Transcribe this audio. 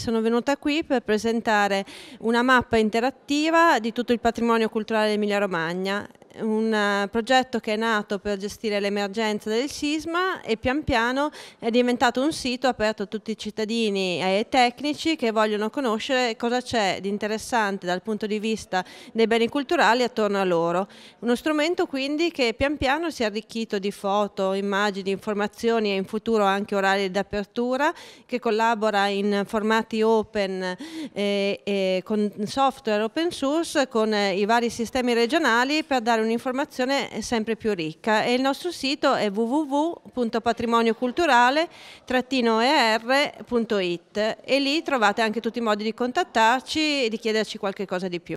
Sono venuta qui per presentare una mappa interattiva di tutto il patrimonio culturale Emilia Romagna un eh, progetto che è nato per gestire l'emergenza del sisma e pian piano è diventato un sito aperto a tutti i cittadini e ai tecnici che vogliono conoscere cosa c'è di interessante dal punto di vista dei beni culturali attorno a loro. Uno strumento quindi che pian piano si è arricchito di foto, immagini, informazioni e in futuro anche orari d'apertura che collabora in formati open eh, eh, con software open source con eh, i vari sistemi regionali per dare dare un'informazione eh, sempre più ricca e il nostro sito è www.patrimonioculturale-er.it e lì trovate anche tutti i modi di contattarci e di chiederci qualche cosa di più.